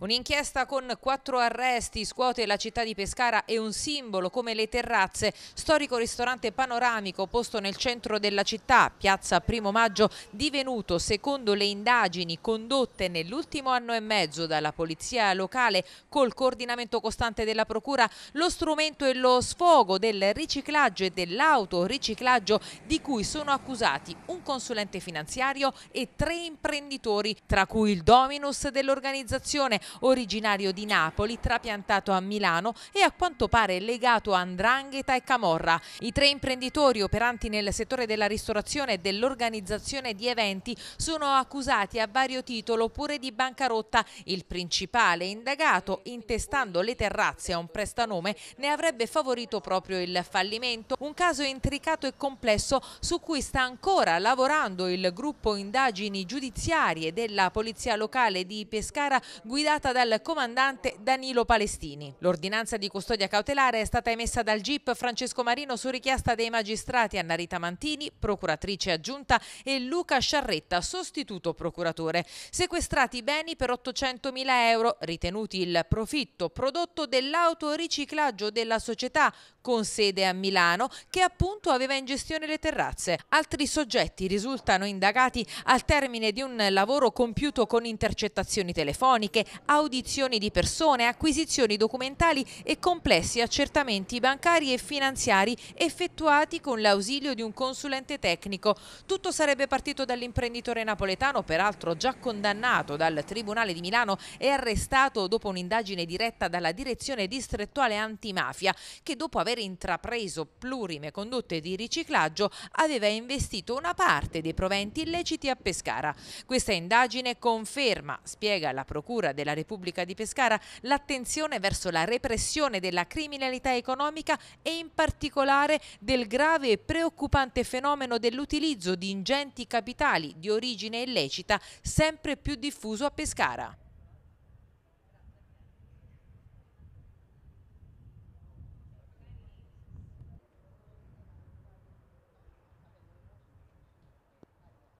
Un'inchiesta con quattro arresti scuote la città di Pescara e un simbolo come le terrazze, storico ristorante panoramico posto nel centro della città, piazza Primo Maggio, divenuto secondo le indagini condotte nell'ultimo anno e mezzo dalla polizia locale col coordinamento costante della procura, lo strumento e lo sfogo del riciclaggio e dell'autoriciclaggio di cui sono accusati un consulente finanziario e tre imprenditori, tra cui il dominus dell'organizzazione, originario di Napoli, trapiantato a Milano e a quanto pare legato a Andrangheta e Camorra. I tre imprenditori operanti nel settore della ristorazione e dell'organizzazione di eventi sono accusati a vario titolo pure di bancarotta. Il principale indagato, intestando le terrazze a un prestanome, ne avrebbe favorito proprio il fallimento. Un caso intricato e complesso su cui sta ancora lavorando il gruppo indagini giudiziarie della Polizia Locale di Pescara guidato inviata dal comandante Danilo Palestini. L'ordinanza di custodia cautelare è stata emessa dal GIP Francesco Marino su richiesta dei magistrati Annarita Mantini, procuratrice aggiunta, e Luca Sciarretta, sostituto procuratore. Sequestrati beni per 800.000 euro, ritenuti il profitto prodotto dell'autoriciclaggio della società con sede a Milano, che appunto aveva in gestione le terrazze. Altri soggetti risultano indagati al termine di un lavoro compiuto con intercettazioni telefoniche, audizioni di persone, acquisizioni documentali e complessi accertamenti bancari e finanziari effettuati con l'ausilio di un consulente tecnico. Tutto sarebbe partito dall'imprenditore napoletano, peraltro già condannato dal Tribunale di Milano e arrestato dopo un'indagine diretta dalla Direzione Distrettuale Antimafia, che dopo aver intrapreso plurime condotte di riciclaggio aveva investito una parte dei proventi illeciti a Pescara. Questa indagine conferma, spiega la Procura della Repubblica di Pescara l'attenzione verso la repressione della criminalità economica e in particolare del grave e preoccupante fenomeno dell'utilizzo di ingenti capitali di origine illecita sempre più diffuso a Pescara.